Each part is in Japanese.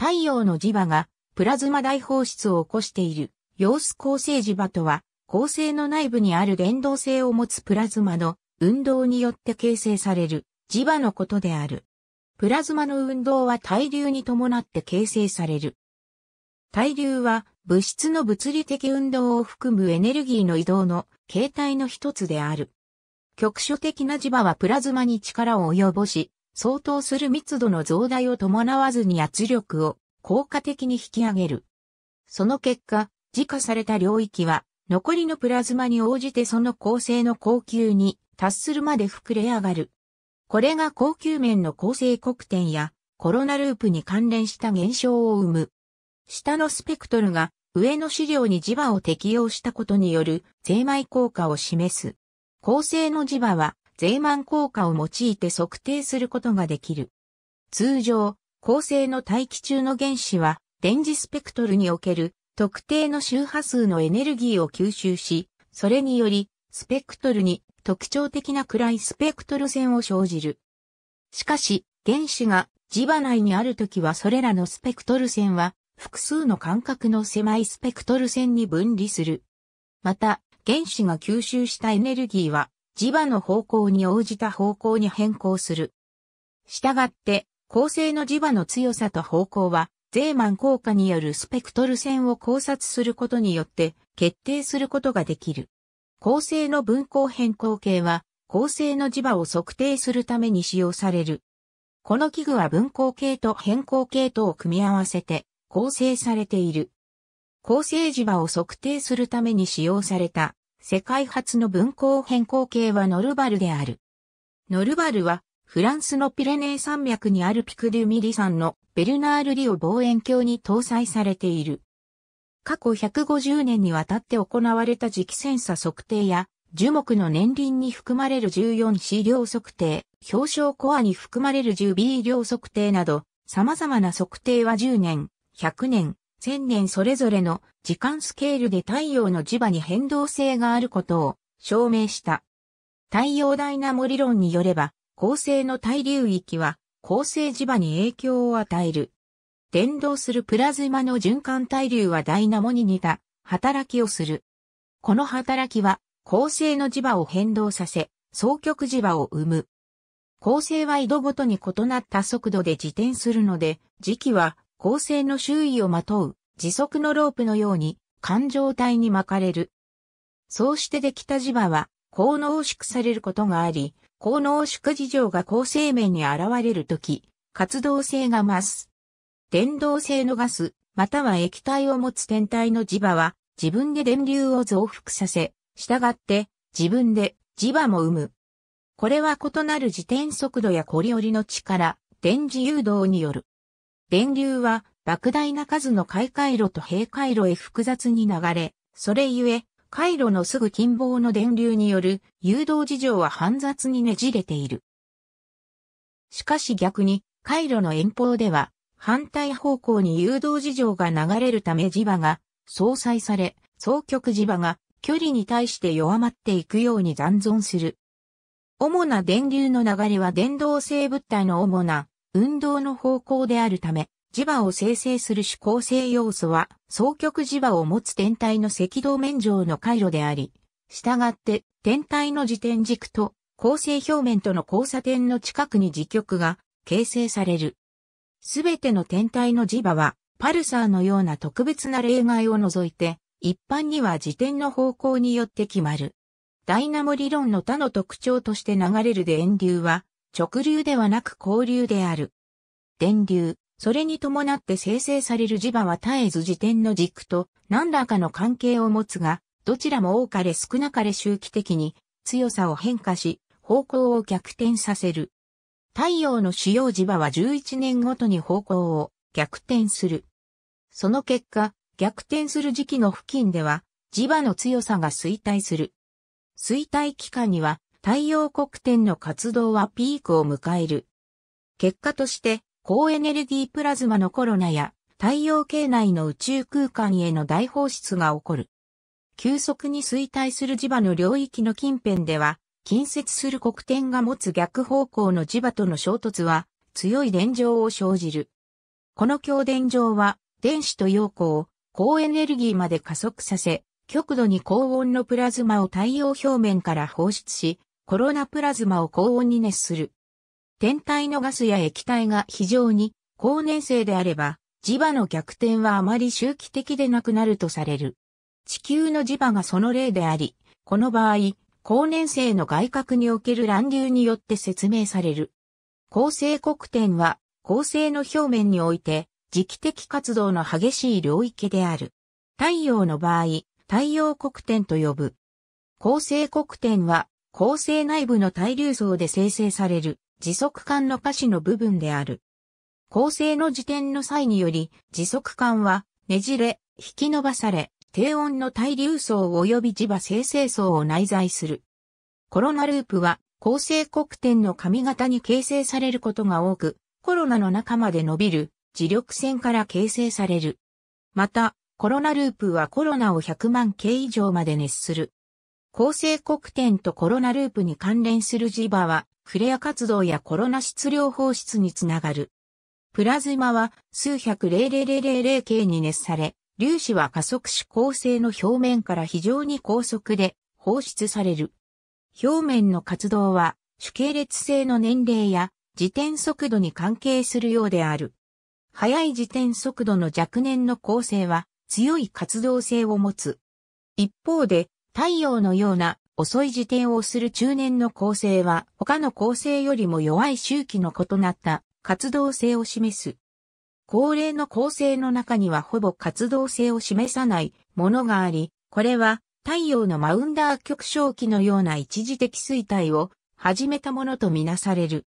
太陽の磁場がプラズマ大放出を起こしている様子構成磁場とは、構成の内部にある連動性を持つプラズマの運動によって形成される磁場のことである。プラズマの運動は対流に伴って形成される。対流は物質の物理的運動を含むエネルギーの移動の形態の一つである。局所的な磁場はプラズマに力を及ぼし、相当する密度の増大を伴わずに圧力を効果的に引き上げる。その結果、自家された領域は、残りのプラズマに応じてその構成の高級に達するまで膨れ上がる。これが高級面の構成黒点やコロナループに関連した現象を生む。下のスペクトルが上の資料に磁場を適用したことによる精米効果を示す。構成の磁場はゼーマン効果を用いて測定することができる。通常、恒星の大気中の原子は、電磁スペクトルにおける特定の周波数のエネルギーを吸収し、それにより、スペクトルに特徴的な暗いスペクトル線を生じる。しかし、原子が磁場内にあるときはそれらのスペクトル線は複数の間隔の狭いスペクトル線に分離する。また、原子が吸収したエネルギーは磁場の方向に応じた方向に変更する。したがって、構成の磁場の強さと方向は、ゼーマン効果によるスペクトル線を考察することによって決定することができる。構成の分光変更計は、構成の磁場を測定するために使用される。この器具は分光系と変光系とを組み合わせて構成されている。構成磁場を測定するために使用された世界初の分光変光系はノルバルである。ノルバルは、フランスのピレネー山脈にあるピクデュミリ山のベルナール・リオ望遠鏡に搭載されている。過去150年にわたって行われた磁気センサ測定や、樹木の年輪に含まれる 14C 量測定、表彰コアに含まれる 10B 量測定など、様々な測定は10年、100年、1000年それぞれの時間スケールで太陽の磁場に変動性があることを証明した。太陽ダイナモ理論によれば、恒星の対流域は恒星磁場に影響を与える。伝導するプラズマの循環対流はダイナモに似た働きをする。この働きは恒星の磁場を変動させ、双極磁場を生む。恒星は緯度ごとに異なった速度で自転するので、時期は構成の周囲をまとう、時速のロープのように、環状体に巻かれる。そうしてできた磁場は、高濃縮されることがあり、高濃縮事情が構成面に現れるとき、活動性が増す。電動性のガス、または液体を持つ天体の磁場は、自分で電流を増幅させ、従って自分で磁場も生む。これは異なる自転速度やコリオリの力、電磁誘導による電流は莫大な数の回回路と閉回路へ複雑に流れ、それゆえ、回路のすぐ近傍の電流による誘導事情は煩雑にねじれている。しかし逆に、回路の遠方では、反対方向に誘導事情が流れるため磁場が相殺され、双極磁場が距離に対して弱まっていくように残存する。主な電流の流れは電動性物体の主な運動の方向であるため、磁場を生成する指向性要素は、双極磁場を持つ天体の赤道面上の回路であり、従って天体の自転軸と構成表面との交差点の近くに磁極が形成される。すべての天体の磁場は、パルサーのような特別な例外を除いて、一般には自転の方向によって決まる。ダイナモ理論の他の特徴として流れる電流は、直流ではなく交流である。電流、それに伴って生成される磁場は絶えず時点の軸と何らかの関係を持つが、どちらも多かれ少なかれ周期的に強さを変化し、方向を逆転させる。太陽の主要磁場は11年ごとに方向を逆転する。その結果、逆転する時期の付近では、磁場の強さが衰退する。衰退期間には、太陽黒点の活動はピークを迎える。結果として、高エネルギープラズマのコロナや太陽系内の宇宙空間への大放出が起こる。急速に衰退する磁場の領域の近辺では、近接する黒点が持つ逆方向の磁場との衝突は、強い電状を生じる。この強電場は、電子と陽光を高エネルギーまで加速させ、極度に高温のプラズマを太陽表面から放出し、コロナプラズマを高温に熱する。天体のガスや液体が非常に高粘性であれば、磁場の逆転はあまり周期的でなくなるとされる。地球の磁場がその例であり、この場合、高粘性の外角における乱流によって説明される。恒星黒点は、恒星の表面において、磁気的活動の激しい領域である。太陽の場合、太陽黒点と呼ぶ。恒星黒点は、構成内部の対流層で生成される磁束管の下肢の部分である。構成の時点の際により、磁束管はねじれ、引き伸ばされ、低温の対流層及び磁場生成層を内在する。コロナループは構成黒点の髪型に形成されることが多く、コロナの中まで伸びる磁力線から形成される。また、コロナループはコロナを100万系以上まで熱する。構成国点とコロナループに関連する磁場は、フレア活動やコロナ質量放出につながる。プラズマは数百 00000K に熱され、粒子は加速し構成の表面から非常に高速で放出される。表面の活動は主系列性の年齢や自転速度に関係するようである。速い自転速度の若年の構成は強い活動性を持つ。一方で太陽のような遅い自転をする中年の構成は他の構成よりも弱い周期の異なった活動性を示す。高齢の構成の中にはほぼ活動性を示さないものがあり、これは太陽のマウンダー極小期のような一時的衰退を始めたものとみなされる。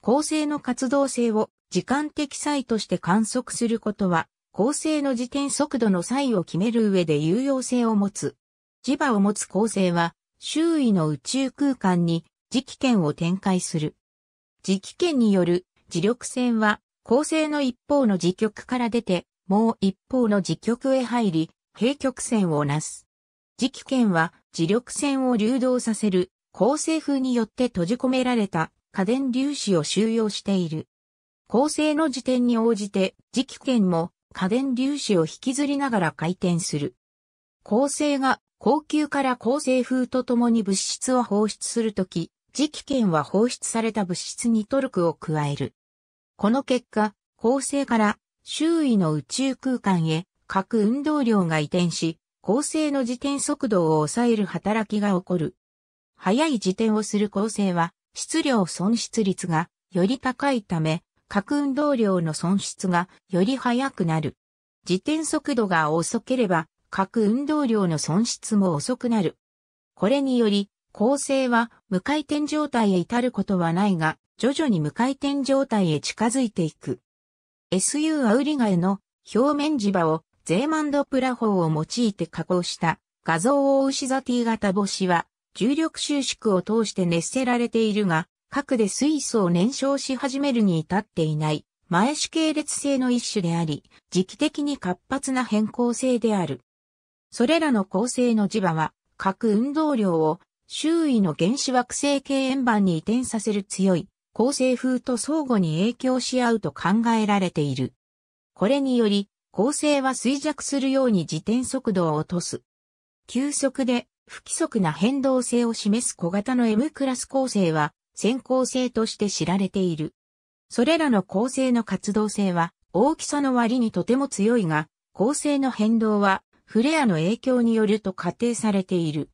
構成の活動性を時間的差異として観測することは、構成の時点速度の差異を決める上で有用性を持つ。磁場を持つ構成は、周囲の宇宙空間に磁気圏を展開する。磁気圏による磁力線は、構成の一方の磁極から出て、もう一方の磁極へ入り、平極線をなす。磁気圏は磁力線を流動させる構成風によって閉じ込められた家電粒子を収容している。構成の時点に応じて磁気圏も家電粒子を引きずりながら回転する。構成が高級から高性風とともに物質を放出するとき、磁気圏は放出された物質にトルクを加える。この結果、恒星から周囲の宇宙空間へ核運動量が移転し、恒星の自転速度を抑える働きが起こる。速い自転をする恒星は質量損失率がより高いため、核運動量の損失がより速くなる。自転速度が遅ければ核運動量の損失も遅くなる。これにより、構成は無回転状態へ至ることはないが、徐々に無回転状態へ近づいていく。SU アウリガエの表面磁場をゼーマンドプラ法を用いて加工した画像を牛座 T 型星は重力収縮を通して熱せられているが、核で水素を燃焼し始めるに至っていない前種系列性の一種であり、時期的に活発な変更性である。それらの構成の磁場は、核運動量を周囲の原子惑星系円盤に移転させる強い構成風と相互に影響し合うと考えられている。これにより、構成は衰弱するように自転速度を落とす。急速で不規則な変動性を示す小型の M クラス構成は先行性として知られている。それらの構成の活動性は大きさの割にとても強いが、構成の変動はフレアの影響によると仮定されている。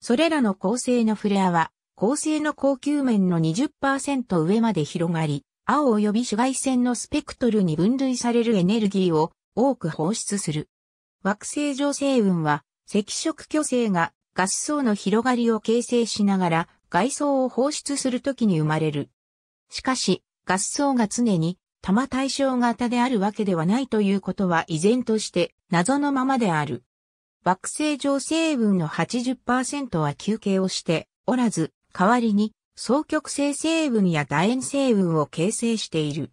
それらの構成のフレアは、構成の高級面の20%上まで広がり、青及び紫外線のスペクトルに分類されるエネルギーを多く放出する。惑星女性雲は、赤色巨星がガス層の広がりを形成しながら外層を放出するときに生まれる。しかし、ガス層が常に多摩対象型であるわけではないということは依然として謎のままである。惑星上成分の80%は休憩をしておらず、代わりに双極性成分や楕円成分を形成している。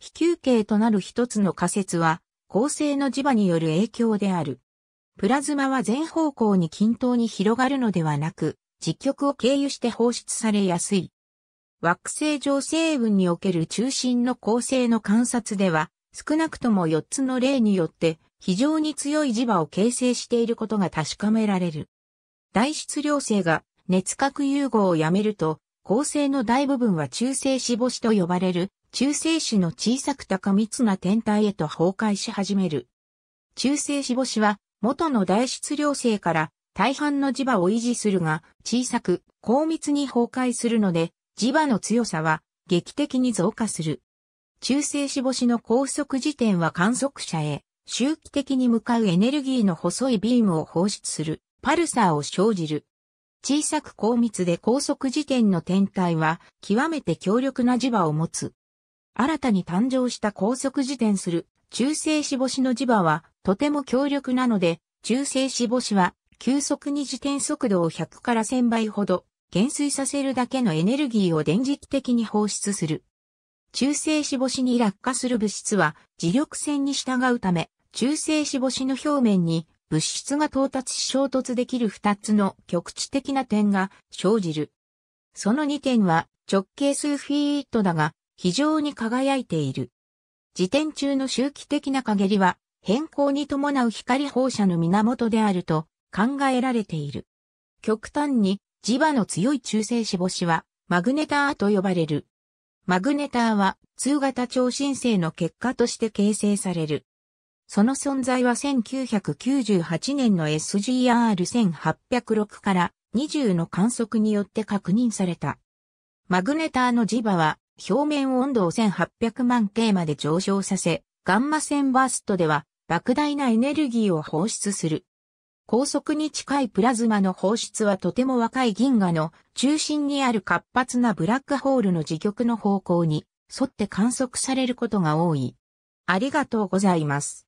非休憩となる一つの仮説は、恒星の磁場による影響である。プラズマは全方向に均等に広がるのではなく、磁極を経由して放出されやすい。惑星上星雲における中心の構成の観察では、少なくとも4つの例によって非常に強い磁場を形成していることが確かめられる。大質量星が熱核融合をやめると、構成の大部分は中性子星と呼ばれる中性子の小さく高密な天体へと崩壊し始める。中性子星は元の大質量星から大半の磁場を維持するが小さく高密に崩壊するので磁場の強さは劇的に増加する。中性子星の高速時点は観測者へ周期的に向かうエネルギーの細いビームを放出するパルサーを生じる。小さく高密で高速時点の天体は極めて強力な磁場を持つ。新たに誕生した高速時点する中性子星の磁場はとても強力なので中性子星は急速に自転速度を100から1000倍ほど減衰させるだけのエネルギーを電磁気的に放出する。中性子星に落下する物質は磁力線に従うため、中性子星の表面に物質が到達し衝突できる2つの局地的な点が生じる。その2点は直径数フィートだが非常に輝いている。時点中の周期的な限りは変更に伴う光放射の源であると考えられている。極端に磁場の強い中性子母子は、マグネターと呼ばれる。マグネターは、通型超新星の結果として形成される。その存在は1998年の SGR1806 から20の観測によって確認された。マグネターの磁場は、表面温度を1800万 K まで上昇させ、ガンマ線バーストでは、莫大なエネルギーを放出する。高速に近いプラズマの放出はとても若い銀河の中心にある活発なブラックホールの自極の方向に沿って観測されることが多い。ありがとうございます。